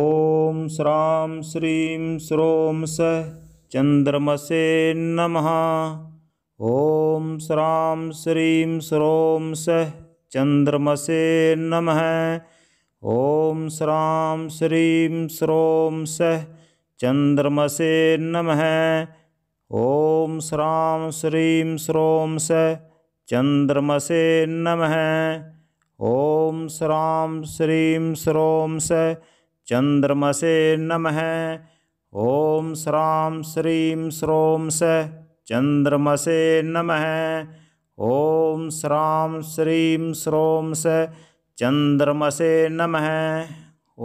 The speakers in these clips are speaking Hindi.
ॐ श्रां श्रीं स्रों सः चन्द्रमसे नमः ॐ श्रां श्रीं स्रों सः चन्द्रमसे नमः ॐ श्रां श्रीं स्रों सः चन्द्रमसे नमः ॐ श्रां श्रीं स्रों सः चन्द्रमसे नमः ॐ श्रां श्रीं स्रों सः चन्द्रमसे नमः ॐ श्रां श्रीं स्रों स चन्द्रमसे नमः ॐ श्रां श्रीं स्रों स चन्द्रमसे नमः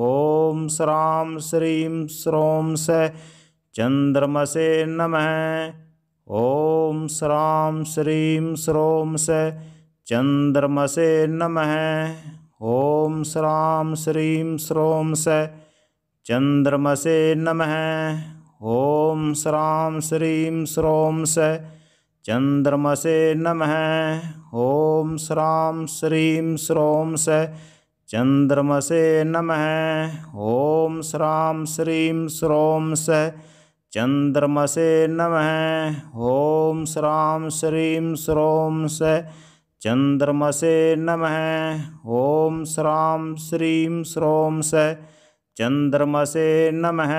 ॐ श्रां श्रीं स्रों स चन्द्रमसे नमः ॐ श्रां श्रीं स्रों स चन्द्रमसे नमः ओम श्राम श्रीं श्रोम स चंद्रमसे नमः ओम श्राम श्रीं श्रोम स चंद्रमसे नमः ओम श्राम श्रीं श्रोम स चंद्रमसे नमः ओम श्राम श्रीं श्रोम स चंद्रमसे नमः ओम श्राम श्रीं श्रोम स चंद्रमसे नमः ओम श्राम श्रीं श्रोम स चंद्रमसे नमः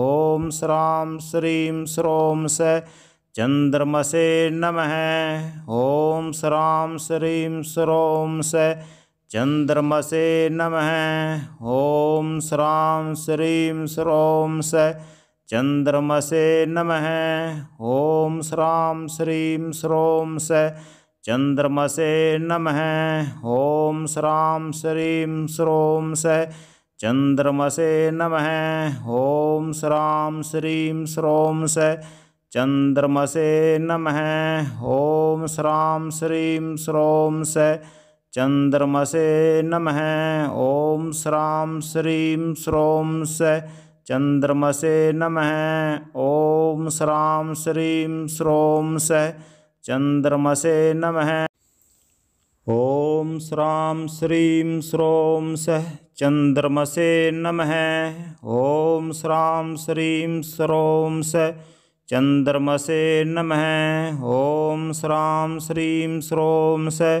ओम श्राम श्रीं श्रोम स चंद्रमसे नमः ओम श्राम श्रीं श्रोम स चंद्रमसे नमः ओम श्राम श्रीं श्रोम स चंद्रमसे नमः ओम श्राम श्रीं श्रोम स चंद्रमसे नमः ॐ श्रां श्रीं श्रों स चंद्रमसे नमः ॐ श्रां श्रीं श्रों स चंद्रमसे नमः ॐ श्रां श्रीं श्रों स चंद्रमसे नमः ॐ श्रां श्रीं श्रों स चंद्रमसे नमः ॐ श्रां श्रीं श्रों स चन्द्रमसे नमः ॐ श्रीं स्रों सः चन्द्रमसे नमः ॐ श्रां श्रीं स्रों स चन्द्रमसे नमः ॐ श्रां श्रीं स्रों स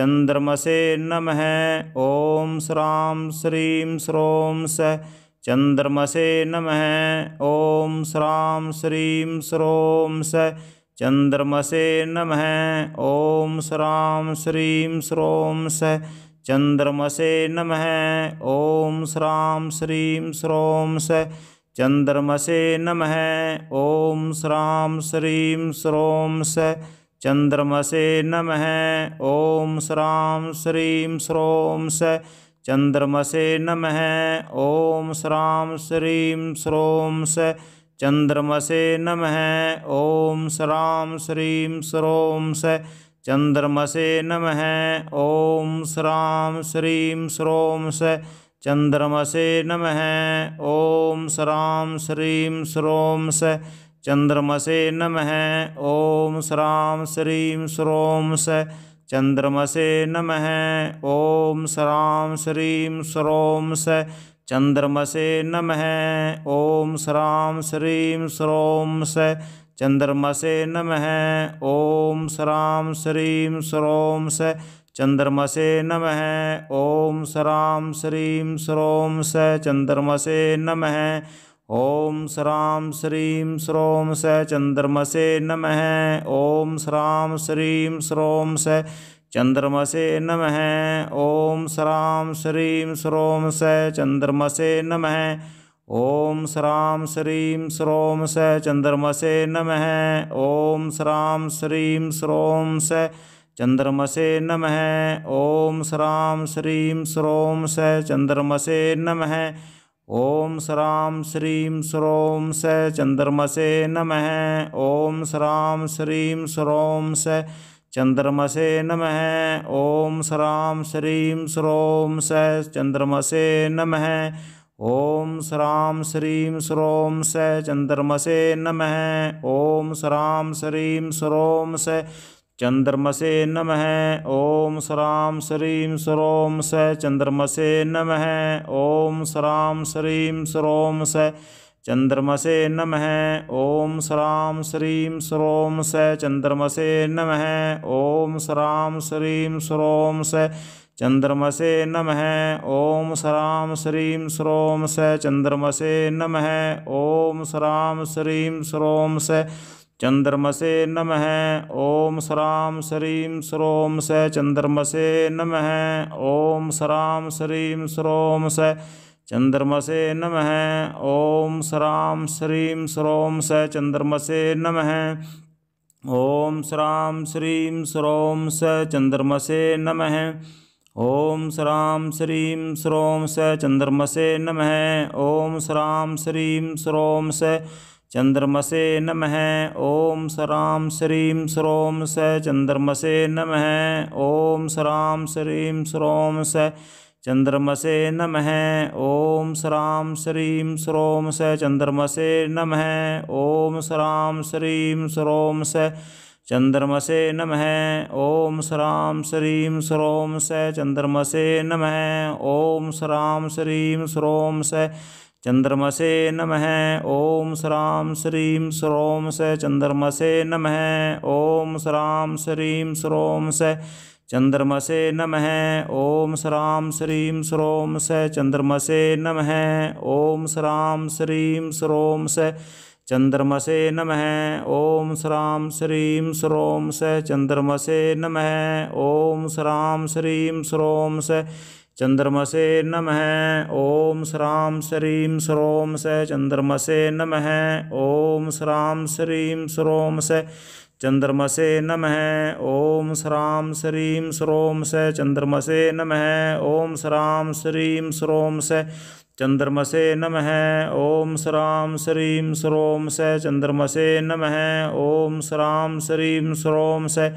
चन्द्रमसे नमः ॐ श्रां श्रीं स्रों सः चन्द्रमसे नमः ॐ श्रां श्रीं स्रों सः चंद्रमसे नमः ओम श्राम श्रीं श्रोम स चंद्रमसे नमः ओम श्राम श्रीं श्रोम स चंद्रमसे नमः ओम श्राम श्रीं श्रोम स चंद्रमसे नमः ओम श्राम श्रीं श्रोम स चंद्रमसे नमः ओम श्राम श्रीं श्रोम स चंद्रमसे नमः ओम श्राम श्रीं श्रोम स चंद्रमसे नमः ओम श्राम श्रीं श्रोम स चंद्रमसे नमः ओम श्राम श्रीं श्रोम स चंद्रमसे नमः ओम श्राम श्रीं श्रोम स चंद्रमसे नमः ओम श्राम श्रीं श्रोम स चंद्रमसे नमः ओम श्राम श्रीम श्रोम स चंद्रमसे नमः ओम श्राम श्रीम श्रोम स चंद्रमसे नमः ओम श्राम श्रीम श्रोम स चंद्रमसे नमः ओम श्राम श्रीम श्रोम स चंद्रमसे नमः ओम श्राम श्रीम श्रोम स चंद्रमसे नम ओम श्राम श्रीम श्रोम स चंद्रमसे नम ओम श्राम श्रीम श्रोम स चंद्रमसे नमः ओम श्राम श्रीम श्रोम स चंद्रमसे नम ओम श्राम श्रीम श्रोम स चंद्रमसे नमः ओम श्राम श्रीम श्रोम स चंद्रमसे नमः ओम श्राम श्रीम श्रोम स चंद्रमसे नमः ओम श्राम श्री श्रोम स चंद्रमसे नमः ओम श्राम श्रीम श्रोम स चंद्रमसे नमः ओम श्राम श्रीम श्रोम स चंद्रमसे नमः ओम श्राम श्रीम श्रोम स चंद्रमसे नमः ओम श्राम श्रीम श्रोम स चंद्रमसे नमः ओम श्राम श्रीं स्रोम स चंद्रमसे नमः ओम श्राम श्रीं स्रोम स चंद्रमसे नमः ओम श्राम श्रीं स्रोम स चंद्रमसे नमः ओम श्राम श्रीं स्रोम स चंद्रमसे नमः ओम श्राम श्रीं स्रोम स चंद्रमसे नमः ओम श्राम श्रीं स्रोम स चंद्रमसे नमः ओम श्राम श्रीम श्रोम स चंद्रमसे नमः ओम श्राम श्रीम श्रोम स चंद्रमसे नमः ओम श्राम श्रीम श्रोम स चंद्रमसे नमः ओम श्राम श्रीम श्रोम स चंद्रमसे नमः ओम श्राम श्रीम श्रोम स चंद्रमसे नमः ओम श्राम श्रीम श्रोम स चंद्रमसे नमः ओम श्राम श्रीम श्रोम स चंद्रमसे नमः ओम श्राम श्रीम श्रोम स चंद्रमसे नमः ओम श्राम श्रीम श्रोम स चंद्रमसे नमः ओम श्राम श्रीम श्रोम स चंद्रमसे नमः ओम श्राम श्रीम श्रोम स चंद्रमसे नमः ओम श्राम श्रीम श्रोम स चंद्रमसे नमः ओम श्राम श्रीम श्रोम स चंद्रमसे नमः ओम श्राम श्रीम श्रोम स चंद्रमसे नमः ओम श्राम श्रीम श्रोम स चंद्रमसे नमः ओम श्राम श्रीम श्रोम स चंद्रमसे नमः ओम श्राम श्रीम श्रोम स चंद्रमसे नमः ओम श्राम श्रीम श्रोम स चंद्रमसे नमः ओम श्राम श्रीम श्रोम स चंद्रमसे नमः ओम श्राम श्रीम श्रोम स चंद्रमसे नमः ओम श्राम श्रीम श्रोम स चंद्रमसे नमः ओम श्राम श्रीम श्रोम स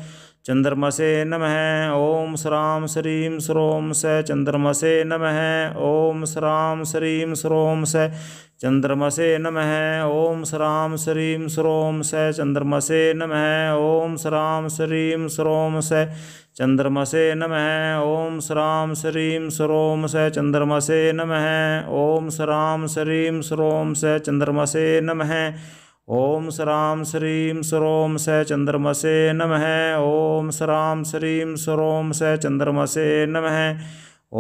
चंद्रमसे नमः ओम श्राम श्रीम श्रोम स चंद्रमसे नमः ओम श्राम श्रीम श्रोम स चंद्रमसे नमः ओम श्राम श्रीम श्रोम स चंद्रमसे नमः ओम श्राम श्रीम श्रोम स चंद्रमसे नमः ओम श्राम श्रीम श्रोम स चंद्रमसे नमः ओम श्राम श्रीम श्रोम स चंद्रमसे नमः ओम श्राम श्रीम सरोम स चंद्रमसे नमः ओम श्राम श्रीम सरोम स चंद्रमसे नमः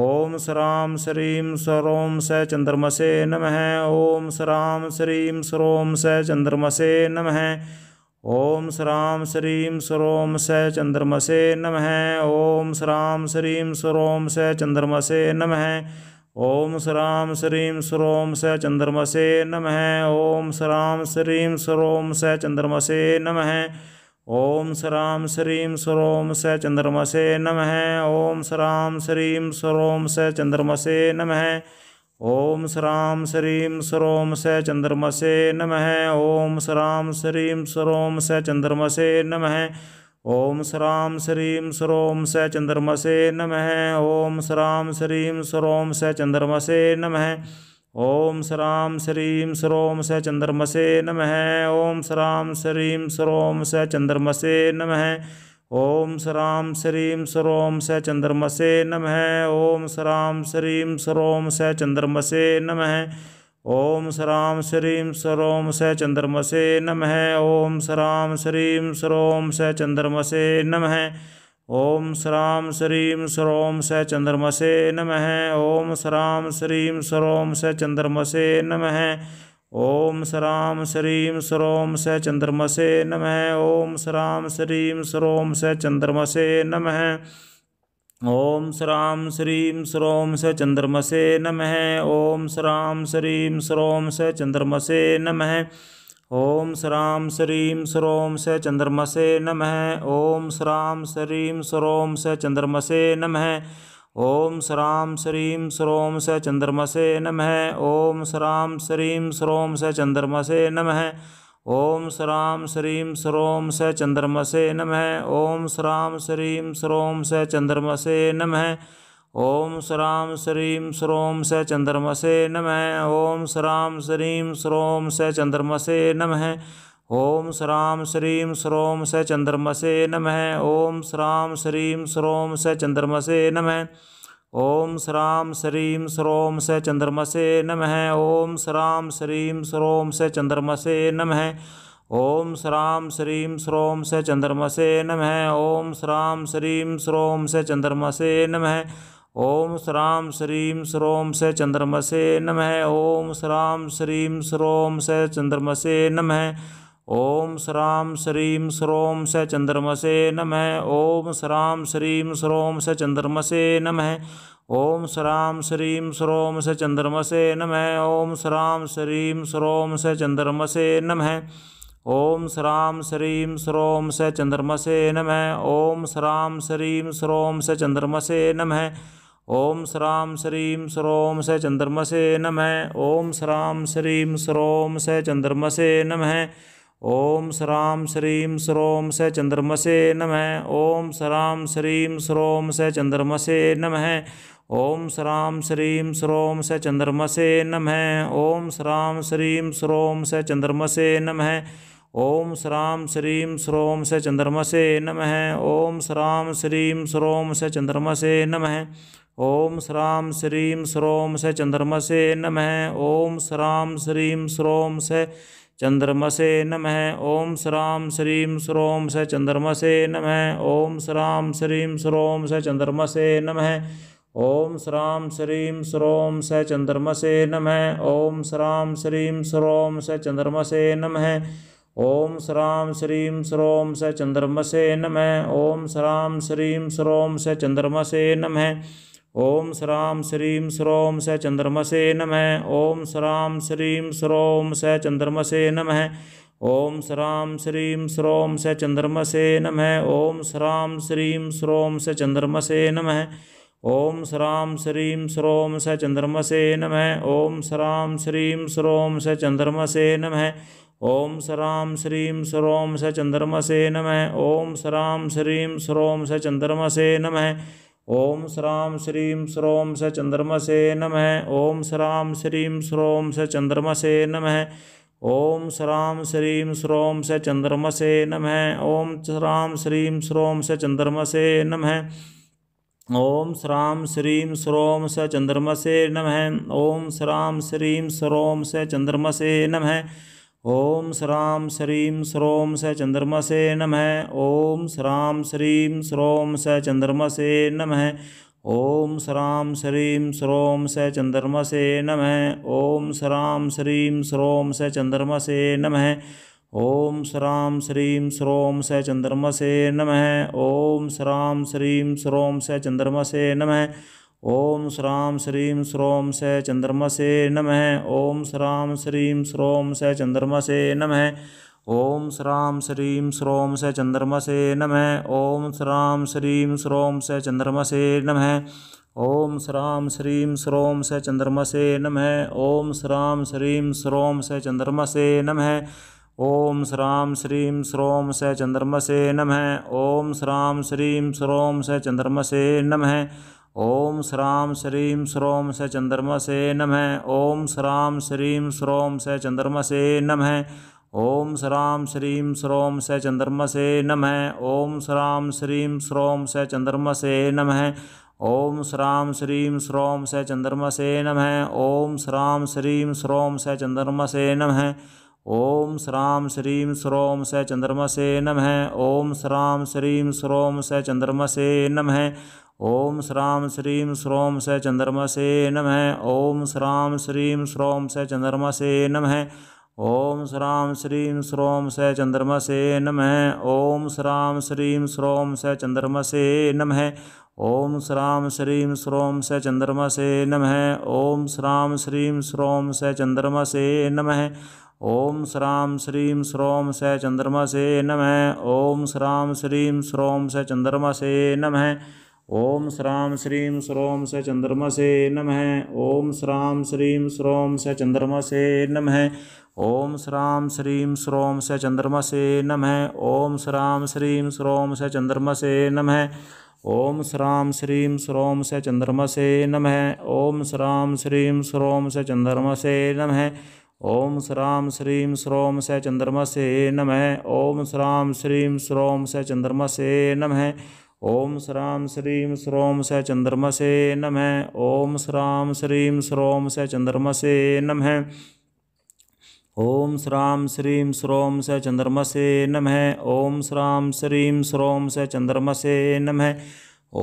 ओम श्राम श्रीम सरोम स चंद्रमसे नमः ओम श्राम श्रीम सरोम स चंद्रमसे नमः ओम श्राम श्रीम सरोम स चंद्रमसे नमः ओम श्राम श्रीम सरोम स चंद्रमसे नमः ओम सराम श्रीम सरोम स चंद्रमसे नमः ओम सराम श्रीम सरोम स चंद्रमसे नमः ओम सराम श्रीम सरोम स चंद्रमसे नमः ओम सराम श्रीम सरोम स चंद्रमसे नमः ओम सराम श्रीम सरोम स चंद्रमसे नमः ओम सराम श्रीम सरोम स चंद्रमसे नमः ओम श्राम श्रीम सरोम स चंद्रमसे नमः ओम श्राम श्रीम सरोम स चंद्रमसे नमः ओम श्राम श्रीम सरोम स चंद्रमसे नमः ओम श्राम श्रीम सरोम स चंद्रमसे नमः ओम श्राम श्रीम सरोम स चंद्रमसे नमः ओम श्राम श्रीम सरोम स चंद्रमसे नमः ओम सराम श्रीम सरोम स चंद्रमसे नमः ओम सराम श्रीम सरोम स चंद्रमसे नमः ओम सराम श्रीम सरोम स चंद्रमसे नमः ओम सराम श्रीम सरोम स चंद्रमसे नमः ओम सराम श्रीम सरोम स चंद्रमसे नमः ओम सराम श्रीम सरोम स चंद्रमसे नमः ओम श्राम श्रीम श्रोम स चंद्रमसे नमः ओम श्राम श्रीम श्रोम स चंद्रमसे नमः ओम श्राम श्रीम श्रोम स चंद्रमसे नमः ओम श्राम श्रीम श्रोम स चंद्रमसे नमः ओम श्राम श्रीम श्रोम स चंद्रमसे नमः ओम श्राम श्रीम श्रोम स चंद्रमसे नमः ओम श्राम श्रीम श्रोम स चंद्रमसे नमः ओम श्राम श्रीम श्रोम स चंद्रमसे नमः ओम श्राम श्रीम श्रोम स चंद्रमसे नमः ओम श्राम श्रीम श्रोम स चंद्रमसे नमः ओम श्राम श्रीम श्रोम स चंद्रमसे नमः ओम श्राम श्रीम श्रोम स चंद्रमसे नमः ओम श्राम श्रीम श्रोम से चंद्रमसे नमः ओम श्राम श्रीम श्रोम से चंद्रमसे नमः ओम श्राम श्रीम श्रोम से चंद्रमसे नमः ओम श्राम श्रीम श्रोम से चंद्रमसे नमः ओम श्राम श्रीम श्रोम से चंद्रमसे नमः ओम श्राम श्रीम श्रोम से चंद्रमसे नमः ओम श्राम श्रीम श्रोम स चंद्रमसे नमः ओम श्राम श्रीम श्रोम स चंद्रमसे नमः ओम श्राम श्रीम श्रोम स चंद्रमसे नमः ओम श्राम श्रीम श्रोम स चंद्रमसे नमः ओम श्राम श्रीम श्रोम स चंद्रमसे नमः ओम श्राम श्रीम श्रोम स चंद्रमसे नमः ओम श्राम श्रीम श्रोम स चंद्रमसे नमः ओम श्राम श्रीम श्रोम स चंद्रमसे नमः ओम श्राम श्रीम श्रोम से चंद्रमसे नमः ओम श्राम श्रीम श्रोम से चंद्रमसे नमः ओम श्राम श्रीम श्रोम से चंद्रमसे नमः ओम श्राम श्रीम श्रोम से चंद्रमसे नमः ओम श्राम श्रीम श्रोम से चंद्रमसे नमः ओम श्राम श्रीम श्रोम से चंद्रमसे नमः ओम श्राम श्रीम श्रोम से चंद्रमसे नमः ओम श्राम श्रीम श्रोम से चंद्रमसे नमः ओम श्राम श्रीम श्रोम स चंद्रमसे नमः ओम श्राम श्रीम श्रोम स चंद्रमसे नमः ओम श्राम श्रीम श्रोम स चंद्रमसे नमः ओम श्राम श्रीम श्रोम स चंद्रमसे नमः ओम श्राम श्रीम श्रोम स चंद्रमसे नमः ओम श्राम श्रीम श्रोम स चंद्रमसे नमः ओम श्राम श्रीम श्रोम स चंद्रमसे नमः ओम श्राम श्रीम श्रोम स चंद्रमसे नमः ओम श्राम श्रीम श्रोम स चंद्रमसे नमः ओम श्राम श्रीम श्रोम स चंद्रमसे नमः ओम श्राम श्रीम श्रोम स चंद्रमसे नमः ओम श्राम श्रीम श्रोम स चंद्रमसे नमः ओम श्राम श्रीम श्रोम स चंद्रमसे नमः ओम श्राम श्रीम श्रोम स चंद्रमसे नमः ओम श्राम श्रीम श्रोम से चंद्रमसे नमः ओम श्राम श्रीम श्रोम से चंद्रमसे नमः ओम श्राम श्रीम श्रोम से चंद्रमसे नमः ओम श्राम श्रीम श्रोम से चंद्रमसे नमः ओम श्राम श्रीम श्रोम से चंद्रमसे नमः ओम श्राम श्रीम श्रोम से चंद्रमसे नमः ओम श्राम श्रीम श्रोम स चंद्रमा से नमः ओम श्राम श्रीम श्रोम स चंद्रमा से नमः ओम श्राम श्रीम श्रोम स चंद्रमा से नमः ओम श्राम श्रीम श्रोम स चंद्रमा से नमः ओम श्राम श्रीम श्रोम स चंद्रमा से नमः ओम श्राम श्रीम श्रोम स चंद्रमा से नमः ओम श्राम श्रीम श्रोम से चंद्रमा से नमः ओम श्राम श्रीम श्रोम से चंद्रमा से नमः ओम श्राम श्रीम श्रोम से चंद्रमा से नमः ओम श्राम श्रीम श्रोम से चंद्रमा से नमः ओम श्राम श्रीम श्रोम से चंद्रमा से नमः ओम श्राम श्रीम श्रोम से चंद्रमा से नमः ओम श्राम श्रीम श्रोम से चंद्रमा से नमः ओम श्राम श्रीम श्रोम से चंद्रमा से नमः ओम श्राम श्रीम श्रोम से चंद्रमा से नमः ओम श्राम श्रीम श्रोम से चंद्रमा से नमः ओम श्राम श्रीम श्रोम से चंद्रमा से नमः ओम श्राम श्रीम श्रोम से चंद्रमा से नमः ओम श्राम श्रीम श्रोम से चंद्रमा से नमः ओम श्राम श्रीम श्रोम से चंद्रमा से नमः ओम श्राम श्रीम श्रोम स चंद्रमा से नम है ओम श्राम श्रीम श्रोम स चंद्रमा से नम है ओम श्राम श्रीम श्रोम स चंद्रमा से नम है ओम श्राम श्रीम श्रोम स चंद्रमा से नम है ओम श्राम श्रीम श्रोम स चंद्रमा से नम है ओम श्राम श्रीम श्रोम स चंद्रमा से नम है ओम श्राम श्रीम श्रोम स चंद्रमा से नम है ओम श्राम श्रीम श्रोम स चंद्रमा से नम है ओम श्राम श्रीम श्रोम से चंद्रमा से नमः ओम श्राम श्रीम श्रोम से चंद्रमा से नमः ओम श्राम श्रीम श्रोम से चंद्रमा से नमः ओम श्राम श्रीम श्रोम से चंद्रमा से नमः ओम श्राम श्रीम श्रोम से चंद्रमा से नमः ओम श्राम श्रीम श्रोम से चंद्रमा से नमः ओम श्राम श्रीम श्रोम से चंद्रमा से नमः ओम श्राम श्रीम श्रोम से चंद्रमा से नमः ओम श्राम श्रीम श्रोम स चंद्रमा से नमः ओम श्राम श्रीम श्रोम स चंद्रमा से नमः ओम श्राम श्रीम श्रोम स चंद्रमा से नमः ओम श्राम श्रीम श्रोम स चंद्रमा से नमः ओम श्राम श्रीम श्रोम स चंद्रमा से नमः ओम श्राम श्रीम श्रोम स चंद्रमा से नमः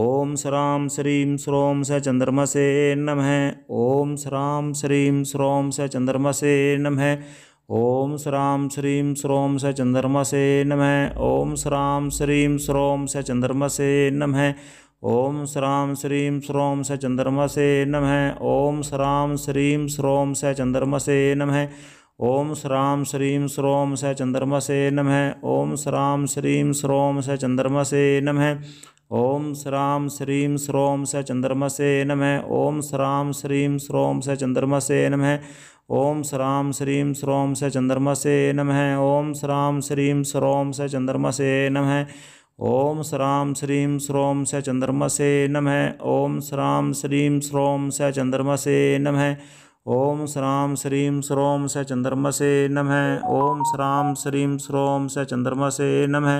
ओम श्राम श्रीम श्रोम स चंद्रमा से नमः ओम श्राम श्रीम श्रोम स चंद्रमा से नमः ओम श्राम श्रीम श्रोम स चंद्रमा से नमः ओम श्राम श्रीम श्रोम स चंद्रमा से नमः ओम श्राम श्रीम श्रोम स चंद्रमा से नमः ओम श्राम श्रीम श्रोम स चंद्रमा से नमः ओम श्राम श्रीम श्रोम स चंद्रमा से नमः ओम श्राम श्रीम श्रोम स चंद्रमा से नमः ओम श्राम श्रीम श्रोम स चंद्रमा से नम ओम श्राम श्रीम श्रोम स चंद्रमा से नम ओम श्राम श्रीम श्रोम स चंद्रमा से नम ओम श्राम श्रीम श्रोम स चंद्रमा से नम ओम श्राम श्रीम श्रोम स चंद्रमा से नम ओम श्राम श्रीम श्रोम स चंद्रमा से नम ओम श्राम श्रीम श्रोम स चंद्रमा से नम ओम श्राम श्रीम श्रोम स चंद्रमा से नम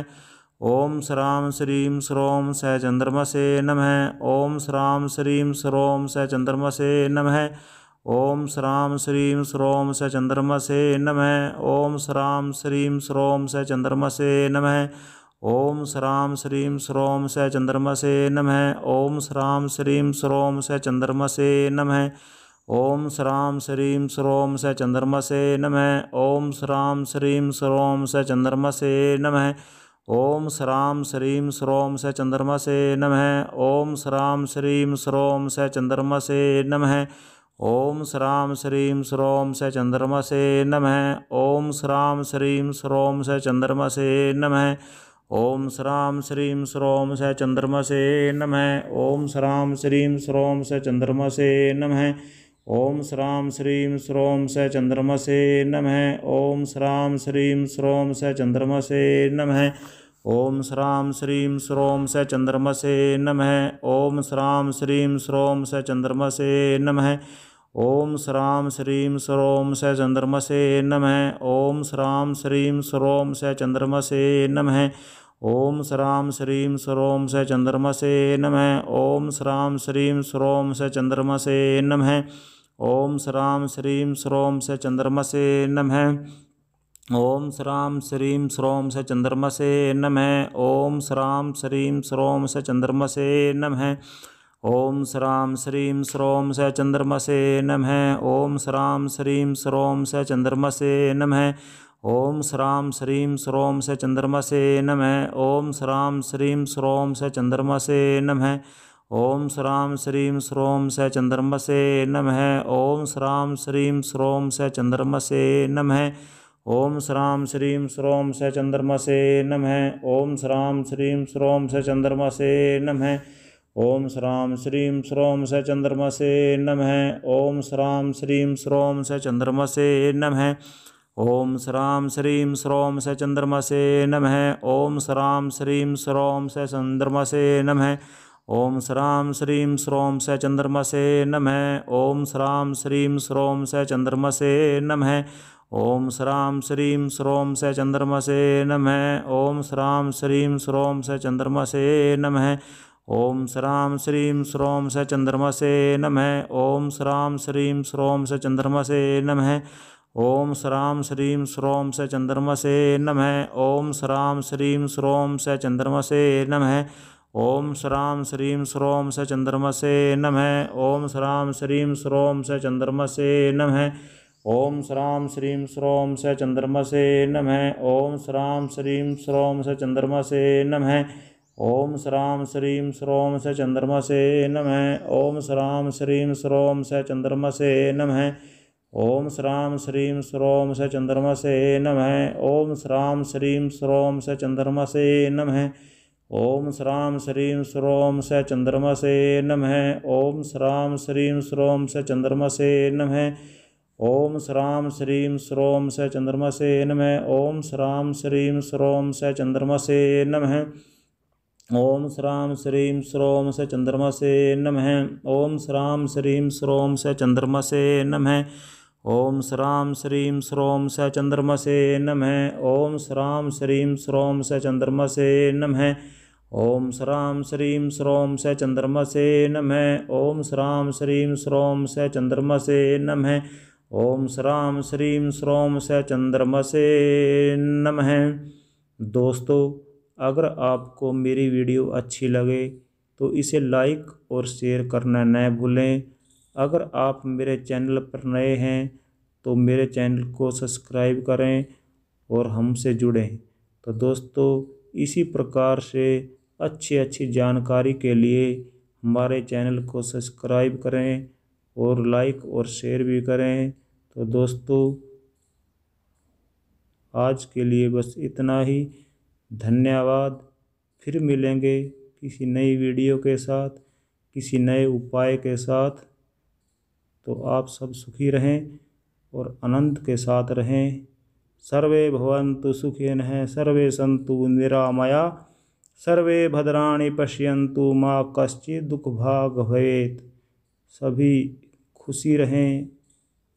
ओम श्राम श्रीम श्रोम स चंद्रमा से नमः ओम श्राम श्रीम श्रोम स चंद्रमसे नम ओम श्राम श्रीम श्रोम स चंद्रमसे नम नमः ओम श्राम श्रीम श्रोम स चंद्रमसे नम नमः ओम श्राम श्रीम श्रोम स चंद्रमसे नम नमः ओम श्राम श्रीम श्रोम स चंद्रमसे नम नमः ओम श्राम श्रीम श्रोम स चंद्रमसे नम ओम श्राम श्रीम श्रोम स चंद्रमसे नम ओम श्राम श्रीम श्रोम से चंद्रमा से नम है ओम श्राम श्रीम श्रोम से चंद्रमा से नम है ओम श्राम श्रीम श्रोम से चंद्रमा से नम है ओम श्राम श्रीम श्रोम से चंद्रमा से नम है ओम श्राम श्रीम श्रोम से चंद्रमा से नम है ओम श्राम श्रीम श्रोम से चंद्रमा से नम है ओम श्राम श्रीं श्रोम स चंद्रमसे नमः ओम श्राम श्रीं श्रोम स चंद्रमसे नमः ओम श्राम श्रीं श्रोम स चंद्रमसे नमः ओम श्राम श्रीं श्रोम स चंद्रमसे नमः ओम श्राम श्रीं श्रोम स चंद्रमसे नमः ओम श्राम श्रीं श्रोम स चंद्रमसे नमः ओम श्राम श्रीम सरोम से चंद्रमा से नम ओम श्राम श्रीम सरोम से चंद्रमा से नम ओम श्राम श्रीम सरोम से चंद्रमा से नम ओम श्राम श्रीम सरोम से चंद्रमा से नम ओम श्राम श्रीम सरोम से चंद्रमा से नम ओम श्राम श्रीम सरोम से चंद्रमा से नम ओम श्राम श्रीम सरोम से चंद्रमा से नम ओम श्राम श्रीम श्रोम से चंद्रमा से नम है ओम श्राम श्रीम श्रोम से चंद्रमा से नम है ओम श्राम श्रीम श्रोम से चंद्रमा से नम है ओम श्राम श्रीम श्रोम से चंद्रमा से नम है ओम श्राम श्रीम श्रोम से चंद्रमा से नम है ओम श्राम श्रीम श्रोम से चंद्रमा से नम है ओम श्राम श्रीम श्रोम से चंद्रमा से नम है ओम श्राम श्रीम श्रोम से चंद्रमा से नम है ओम श्राम श्रीम श्रोम से चंद्रमा से नमः ओम श्राम श्रीम श्रोम से चंद्रमा से नमः ओम श्राम श्रीम श्रोम से चंद्रमा से नमः ओम श्राम श्रीम श्रोम से चंद्रमा से नमः ओम श्राम श्रीम श्रोम से चंद्रमा से नमः ओम श्राम श्रीम श्रोम से चंद्रमा से नमः ओम श्राम श्रीम श्रोम से चंद्रमा से नमः ओम श्राम श्रीम श्रोम से चंद्रमा से नमः ओम श्राम श्रीम श्रोम से चंद्रमा से है ओम श्राम श्रीम श्रोम से चंद्रमा से है ओम श्राम श्रीम श्रोम से चंद्रमा से है ओम श्राम श्रीम श्रोम से चंद्रमा से है ओम श्राम श्रीम श्रोम से चंद्रमा से है ओम श्राम श्रीम श्रोम से चंद्रमा से है ओम श्राम श्रीम श्रोम से चंद्रमा से है ओम श्राम श्रीम श्रोम से चंद्रमा से नमः ओम श्राम श्रीम श्रोम से चंद्रमा से नम है ओम श्राम श्रीम श्रोम से चंद्रमा से नम है ओम श्राम श्रीम श्रोम से चंद्रमा से नम है ओम श्राम श्रीम श्रोम से चंद्रमा से नम है ओम श्राम श्रीम श्रोम से चंद्रमा से नम है ओम श्राम श्रीम श्रोम से चंद्रमा से नम है ओम श्राम श्रीम श्रोम से चंद्रमा से नम है ओम श्राम श्रीम श्रोम से चंद्रमा से नम है ओम श्राम श्रीम श्रोम स चंद्रमसे नमः ओम श्राम श्रीम श्रोम स चंद्रमसे नमः ओम श्राम श्रीम श्रोम स चंद्रमसे नमः ओम श्राम श्रीम श्रोम स चंद्रमसे नमः ओम श्राम श्रीम श्रोम स चंद्रमसे नमः दोस्तों अगर आपको मेरी वीडियो अच्छी लगे तो इसे लाइक और शेयर करना न भूलें अगर आप मेरे चैनल पर नए हैं तो मेरे चैनल को सब्सक्राइब करें और हमसे जुड़ें तो दोस्तों इसी प्रकार से अच्छी अच्छी जानकारी के लिए हमारे चैनल को सब्सक्राइब करें और लाइक और शेयर भी करें तो दोस्तों आज के लिए बस इतना ही धन्यवाद फिर मिलेंगे किसी नई वीडियो के साथ किसी नए उपाय के साथ तो आप सब सुखी रहें और अनंत के साथ रहें सर्वे भवंतु सुखेन हैं सर्वे संतु निरामया सर्वे भद्राणि पश्यंतु माँ कश्चि दुख भाग भवेत सभी खुशी रहें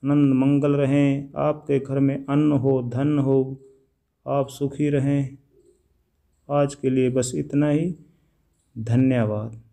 आनंद मंगल रहें आपके घर में अन्न हो धन हो आप सुखी रहें आज के लिए बस इतना ही धन्यवाद